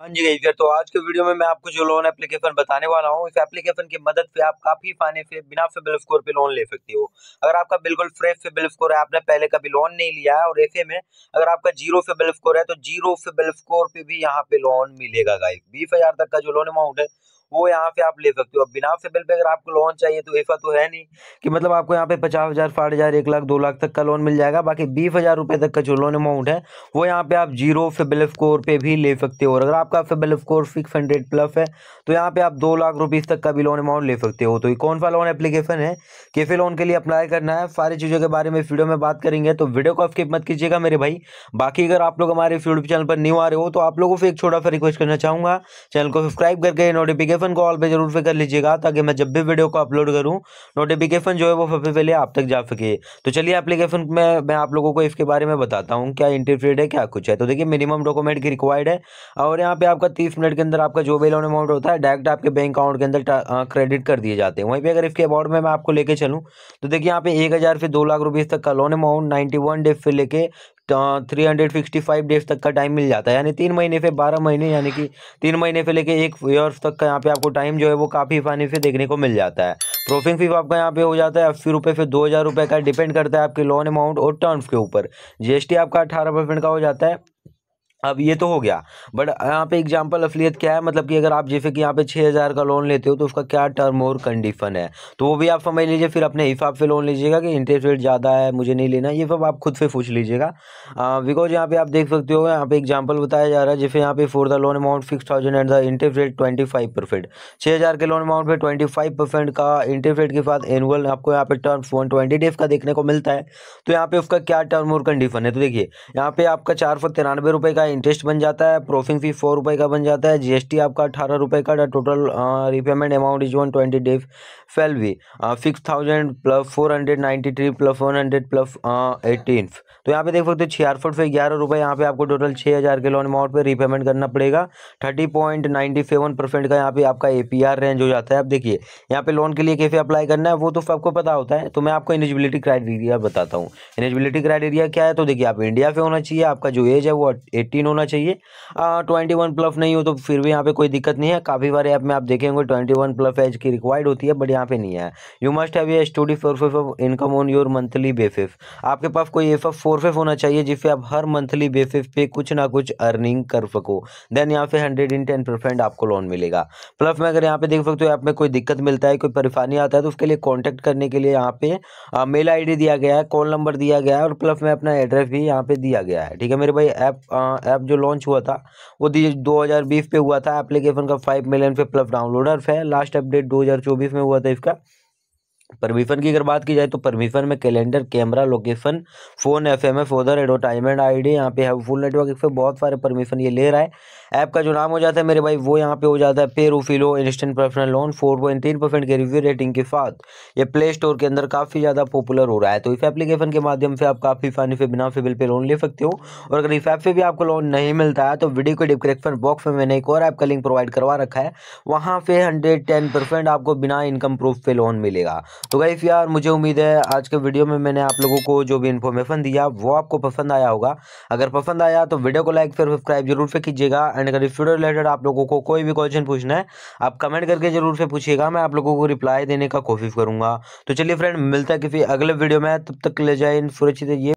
हाँ जी गई तो आज के वीडियो में मैं आपको जो लोन एप्लीकेशन बताने वाला हूँ इस एप्लीकेशन की मदद से आप काफी फाने से बिना सिबिल स्कोर पे लोन ले सकते हो अगर आपका बिल्कुल फ्रेश सिबिल स्कोर है आपने पहले कभी लोन नहीं लिया है और ऐसे में अगर आपका जीरो सिबिल स्कोर है तो जीरो सिबिल स्कोर पे भी यहाँ पे लोन मिलेगा गाइस बीस तक का जो लोन अमाउंट है वो यहाँ पे आप ले सकते हो अब बिना सिबिल पे अगर आपको लोन चाहिए तो ऐसा तो है नहीं कि मतलब आपको यहाँ पे पचास हज़ार साठ हज़ार एक लाख दो लाख तक का लोन मिल जाएगा बाकी बीस हज़ार रुपए तक का जो लोन अमाउंट है वो यहाँ पे आप जीरो सिबिल स्कोर पे भी ले सकते हो और अगर आपका CIBIL score six hundred plus है तो यहाँ पे आप दो लाख रुपीज़ तक का भी लोन अमाउंट ले सकते हो तो ये कौन सा लोन एप्लीकेशन है कैसे लोन के लिए अप्लाई करना है सारी चीज़ों के बारे में वीडियो में बात करेंगे तो वीडियो को स्किप मत कीजिएगा मेरे भाई बाकी अगर आप लोग हमारे यूट्यूब चैनल पर न्यू आ रहे हो तो आप लोगों से एक छोटा सा रिक्वेस्ट करना चाहूंगा चैनल को सब्सक्राइब करके नोटिफिकेशन नोटिफिकेशन को ऑल पे जरूर पे कर लीजिएगा ताकि मैं जब भी वीडियो को अपलोड करूँ नोटिफिकेशन जो है वो सबसे पहले आप तक जा सके तो चलिए एप्लीकेशन में मैं आप लोगों को इसके बारे में बताता हूँ क्या इंटरफेड है क्या कुछ है तो देखिए मिनिमम डॉक्यूमेंट की रिक्वायर्ड है और यहाँ पे आपका तीस मिनट के अंदर आपका जो भी लोन अमाउंट होता है डायरेक्ट आपके बैंक अकाउंट के अंदर क्रेडिट कर दिए जाते हैं वहीं पर अगर इसके अबाउट में मैं आपको लेके चलूँ तो देखिए यहाँ पे एक हज़ार से दो लाख रुपीज़ तक का loan amount ninety one day से लेके three hundred sixty five days तक का टाइम मिल जाता है यानी तीन महीने से बारह महीने यानी कि तीन महीने से लेके एक ईयर्स तक का यहाँ पे आपको टाइम जो है वो काफ़ी आसानी से देखने को मिल जाता है प्रोफिंग फीस आपका यहाँ पे हो जाता है अस्सी रुपये से दो हज़ार रुपये का डिपेंड करता है आपके लोन अमाउंट और टर्म्स के ऊपर जीएसटी आपका अठारह परसेंट का हो जाता है अब ये तो हो गया बट यहाँ पे एग्जांपल अफिलियत क्या है मतलब कि अगर आप जैसे कि यहाँ पे छः हज़ार का लोन लेते हो तो उसका क्या टर्म और कंडीशन है तो वो भी आप समझ लीजिए फिर अपने हिसाब से लोन लीजिएगा कि इंटरेस्ट रेट ज़्यादा है मुझे नहीं लेना ये सब आप खुद से पूछ लीजिएगा बिकॉज यहाँ पे आप देख सकते हो यहाँ पे एग्जाम्पल बताया जा रहा है जैसे यहाँ पे four the loan amount six and the interest rate twenty five percent छः के लोन अमाउंट पर ट्वेंटी का इंटरेस्ट रेट के साथ एनुअल आपको यहाँ पे टर्म वन ट्वेंटी डेज का देखने को मिलता है तो यहाँ पे उसका क्या टर्म और कंडीशन है तो देखिए यहाँ पे आपका चार का इंटरेस्ट बन जाता है प्रोफिंग फी फोर रुपये का बन जाता है जीएसटी आपका अठारह रुपये का total repayment amount is one twenty day fail भी six thousand plus four hundred ninety three plus one hundred plus eighteen तो यहाँ पे देख सकते हो फुट सौ ग्यारह रुपये यहाँ पे आपको टोटल छः हज़ार के लोन अमाउंट पर रिपेमेंट करना पड़ेगा thirty point ninety seven percent का यहाँ पे आपका ए पी आर रेंज हो जाता है आप देखिए यहाँ पे लोन के लिए कैसे अप्लाई करना है वो तो सबको पता होता है तो मैं आपको एलिजिबिलिटी क्राइटेरिया बताता हूँ एलिजिबिलिटी क्राइटेरिया क्या है तो देखिए आप इंडिया से होना चाहिए आपका जो एज है वो एटीन तीन होना चाहिए ट्वेंटी वन प्लफ नहीं हो तो फिर भी यहाँ पे कोई दिक्कत नहीं है काफ़ी बार ऐप में आप देखेंगे ट्वेंटी वन प्लफ एज की रिक्वायर्ड होती है बट यहाँ पे नहीं है you must have a steady फोर फिफ of income on your monthly बेफिफ आपके पास कोई एफ एफ फोर फिफ होना चाहिए जिससे आप हर मंथली बेफिफ पे कुछ ना कुछ अर्निंग कर सको देन यहाँ पे हंड्रेड इन टेन परसेंट आपको लोन मिलेगा प्लस में अगर यहाँ पे देख सकते हो ऐप में कोई दिक्कत मिलता है कोई परेशानी आता है तो उसके लिए कॉन्टैक्ट करने के लिए यहाँ पे मेल आई दिया गया है कॉल नंबर दिया गया है और प्लस में अपना एड्रेस भी यहाँ पे दिया गया है ठीक है मेरे भाई ऐप ऐप जो लॉन्च हुआ था वो दो हज़ार बीस पे हुआ था एप्लीकेशन का फाइव मिलियन पे प्लस डाउनलोडर है लास्ट अपडेट दो हज़ार चौबीस में हुआ था इसका परमिशन की अगर बात की जाए तो परमिशन में calendar camera location phone F M F other advertisement I D यहाँ पे है फुल नेटवर्क इस पर बहुत सारे परमिशन ये ले रहा है ऐप का जो नाम हो जाता है मेरे भाई वो यहाँ पे हो जाता है पे फिलो instant personal loan four point तीन परसेंट के रिव्यू रेटिंग के साथ ये प्ले स्टोर के अंदर काफ़ी ज़्यादा पॉपुलर हो रहा है तो इस एप्लीकेशन के माध्यम से आप काफ़ी फानी से बिना फेबिल पे लोन ले सकते हो और अगर इस ऐप से भी आपको लोन नहीं मिलता है तो वीडियो के डिस्क्रिप्शन बॉक्स में मैंने एक और ऐप का लिंक प्रोवाइड करवा रखा है वहाँ पे हंड्रेड टेन परसेंट आपको बिना इनकम प्रूफ पे लोन मिलेगा तो गाइफ यार मुझे उम्मीद है आज के वीडियो में मैंने आप लोगों को जो भी इन्फॉर्मेशन दिया वो आपको पसंद आया होगा अगर पसंद आया तो वीडियो को लाइक फिर सब्सक्राइब जरूर से कीजिएगा एंड अगर रिफ्यूटर रिलेटेड आप लोगों को कोई भी क्वेश्चन पूछना है आप कमेंट करके जरूर से पूछिएगा मैं आप लोगों को रिप्लाई देने का कोशिश करूंगा तो चलिए फ्रेंड मिलता है किसी अगले वीडियो में तब तक ले जाए इन सुरक्षित